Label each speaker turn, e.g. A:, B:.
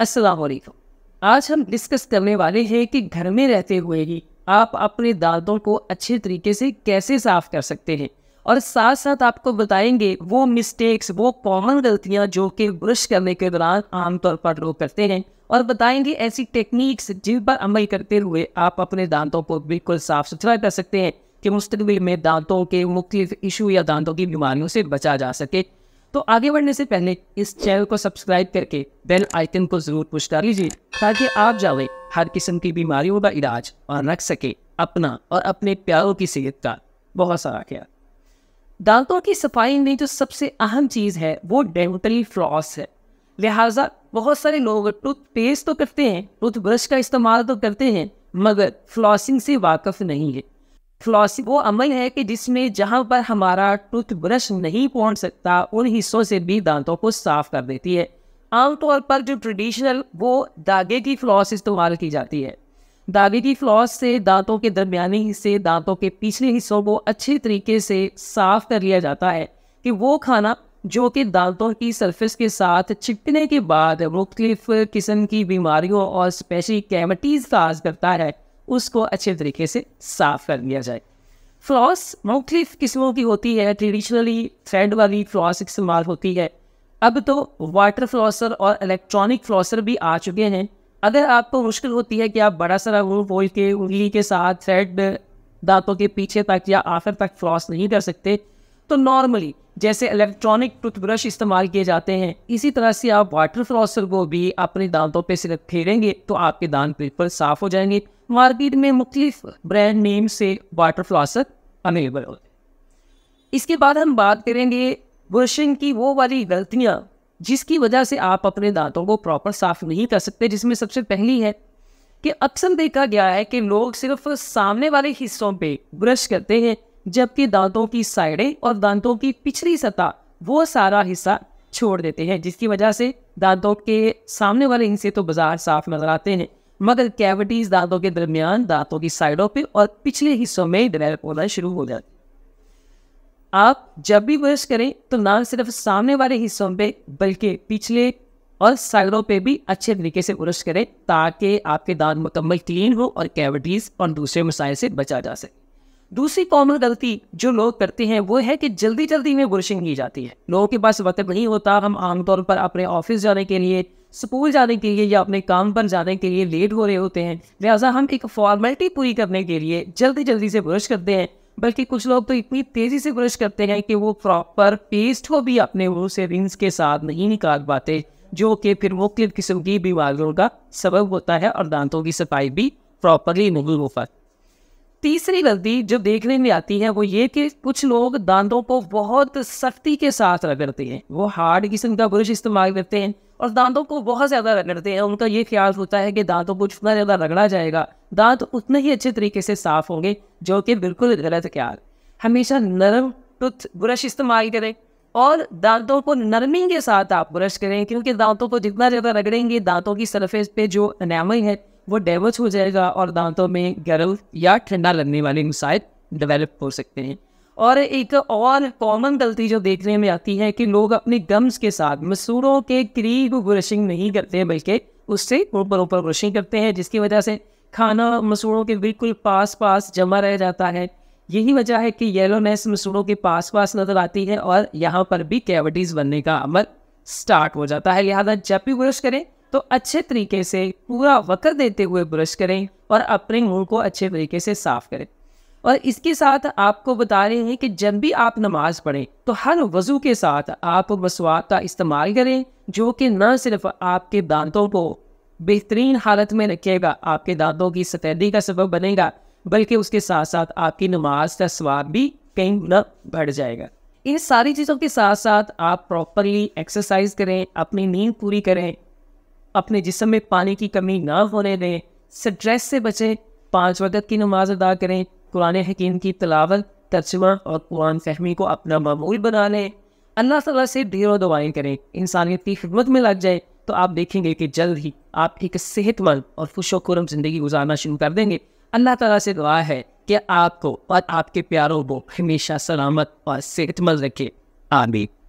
A: असलकुम आज हम डिस्कस करने वाले हैं कि घर में रहते हुए ही आप अपने दांतों को अच्छे तरीके से कैसे साफ कर सकते हैं और साथ साथ आपको बताएंगे वो मिस्टेक्स वो कॉमन गलतियां जो कि ब्रश करने के दौरान आमतौर पर लोग करते हैं और बताएंगे ऐसी टेक्निक्स जिन पर अमल करते हुए आप अपने दांतों को बिल्कुल साफ सुथरा कर सकते हैं कि मुस्तबिल में दांतों के मुख्तफ इशू या दांतों की बीमारियों से बचा जा सके तो आगे बढ़ने से पहले इस चैनल को सब्सक्राइब करके बेल आइकन को जरूर पुश कर लीजिए ताकि आप जावे हर किस्म की बीमारियों का इलाज और रख सके अपना और अपने प्यारों की सेहत का बहुत सारा ख्याल दांतों की सफाई में जो सबसे अहम चीज़ है वो डेंटल फ्लॉस है लिहाजा बहुत सारे लोग टूथपेस्ट तो करते हैं टूथब्रश का इस्तेमाल तो करते हैं मगर फ्लॉसिंग से वाकफ़ नहीं है फ्लॉसी वो अमल है कि जिसमें जहाँ पर हमारा टूथब्रश नहीं पहुँच सकता उन हिस्सों से भी दांतों को साफ कर देती है आमतौर पर जो ट्रेडिशनल वो धागे की फ्लॉस इस्तेमाल की जाती है धागे की फ्लॉस से दांतों के दरमियानी हिस्से दांतों के पिछले हिस्सों को अच्छे तरीके से साफ कर लिया जाता है कि वो खाना जो कि दांतों की सरफेस के साथ चिपकने के बाद मुख्तलिफ किस्म की बीमारियों और स्पेशली कैमटीज़ काज करता है उसको अच्छे तरीके से साफ कर लिया जाए फ्लॉस मुख्तलिफ किस्मों की होती है ट्रेडिशनली थ्रेड वाली फ्लॉस इस्तेमाल होती है अब तो वाटर फ्लॉसर और इलेक्ट्रॉनिक फ्लॉसर भी आ चुके हैं अगर आपको मुश्किल होती है कि आप बड़ा सारा मुँह बोल के उंगली के साथ थ्रेड दांतों के पीछे तक या आखिर तक फ्लॉस नहीं कर सकते तो नॉर्मली जैसे इलेक्ट्रॉनिक टूथब्रश इस्तेमाल किए जाते हैं इसी तरह से आप वाटर फ्रॉसर को भी अपने दांतों पर सिर्फ फेरेंगे तो आपके दांत बिल्कुल साफ हो जाएंगे मार्केट में मुख्तलिफ ब्रांड नेम से वाटर फ्लॉसर अवेलेबल होते हैं इसके बाद हम बात करेंगे ब्रशिंग की वो वाली गलतियाँ जिसकी वजह से आप अपने दांतों को प्रॉपर साफ नहीं कर सकते जिसमें सबसे पहली है कि अक्सर देखा गया है कि लोग सिर्फ सामने वाले हिस्सों पे ब्रश करते हैं जबकि दांतों की साइडें और दांतों की पिछली सतह वो सारा हिस्सा छोड़ देते हैं जिसकी वजह से दांतों के सामने वाले हिस्से तो बाजार साफ नजर आते हैं मगर कैविटीज दांतों के दरमियान दांतों की साइडों पे और पिछले हिस्सों में डेवलप होना शुरू हो जाती आप जब भी ब्रश करें तो ना सिर्फ सामने वाले हिस्सों पे बल्कि पिछले और साइडों पे भी अच्छे तरीके से ब्रश करें ताकि आपके दांत मुकम्मल क्लीन हो और कैविटीज़ और दूसरे मसाइल से बचा जा सके दूसरी कॉमन गलती जो लोग करते हैं वो है कि जल्दी जल्दी में ब्रशिंग की जाती है लोगों के पास वक्त नहीं होता हम आमतौर पर अपने ऑफिस जाने के लिए स्कूल जाने के लिए या अपने काम पर जाने के लिए लेट हो रहे होते हैं लिहाजा हम एक फॉर्मेलिटी पूरी करने के लिए जल्दी जल्दी से ब्रश करते हैं बल्कि कुछ लोग तो इतनी तेज़ी से ब्रश करते हैं कि वो प्रॉपर पेस्ट हो भी अपने वो से रिंग्स के साथ नहीं निकाल पाते जो कि फिर मुख्तलिफ किस्म की बीमारियों का सबब होता है और दांतों की सफाई भी प्रॉपरली नहीं हो पाती तीसरी गलती जो देखने में आती है वो ये कि कुछ लोग दांतों को बहुत सख्ती के साथ रगड़ते हैं वो हार्ड किस्म का ब्रश इस्तेमाल करते हैं और दांतों को बहुत ज़्यादा रगड़ते हैं उनका ये ख्याल होता है कि दांतों को जितना ज़्यादा रगड़ा जाएगा दांत उतने ही अच्छे तरीके से साफ होंगे जो कि बिल्कुल गलत ख्याल हमेशा नरम टूथ ब्रश इस्तेमाल करें और दांतों को नरमी के साथ आप ब्रश करें क्योंकि दांतों को जितना ज़्यादा रगड़ेंगे दांतों की सरफेस पे जो अनैमल है वो डेवज हो जाएगा और दांतों में गर्म या ठंडा लगने वाले मिसाइल डेवलप हो सकते हैं और एक और कॉमन गलती जो देखने में आती है कि लोग अपने गम्स के साथ मसूरों के करीब ब्रशिंग नहीं करते हैं बल्कि उससे ऊपर ऊपर ब्रशिंग करते हैं जिसकी वजह से खाना मसूड़ों के बिल्कुल पास पास जमा रह जाता है यही वजह है कि येलोनेस मसूड़ों के पास पास नजर आती है और यहाँ पर भी कैविटीज़ बनने का अमल स्टार्ट हो जाता है लिहाजा जब भी ब्रश करें तो अच्छे तरीके से पूरा वक़्त देते हुए ब्रश करें और अपने मुंह को अच्छे तरीके से साफ़ करें और इसके साथ आपको बता रहे हैं कि जब भी आप नमाज पढ़ें तो हर वज़ू के साथ आप मसवाक का इस्तेमाल करें जो कि न सिर्फ आपके दांतों को बेहतरीन हालत में रखेगा आपके दांतों की सतहदी का सबब बनेगा बल्कि उसके साथ साथ आपकी नमाज का स्वाद भी कई गुना बढ़ जाएगा इन सारी चीज़ों के साथ साथ आप प्रॉपरली एक्सरसाइज करें अपनी नींद पूरी करें अपने जिसम में पानी की कमी ना होने दें स्ट्रेस से बचें पाँच वक्त की नमाज अदा करें कुरान हकीम की तलावत तर्जमा और कुरान फहमी को अपना मामूल बना लें अल्लाह तला से ढेरों दुआएं करें इंसानियत की खिदमत में लग जाए तो आप देखेंगे कि जल्द ही आप एक सेहतमंद और खुश खुरम ज़िंदगी गुजारना शुरू कर देंगे अल्लाह तला से दुआ है कि आपको और आपके प्यारों को हमेशा सलामत और सेहतमंद रखे आमीन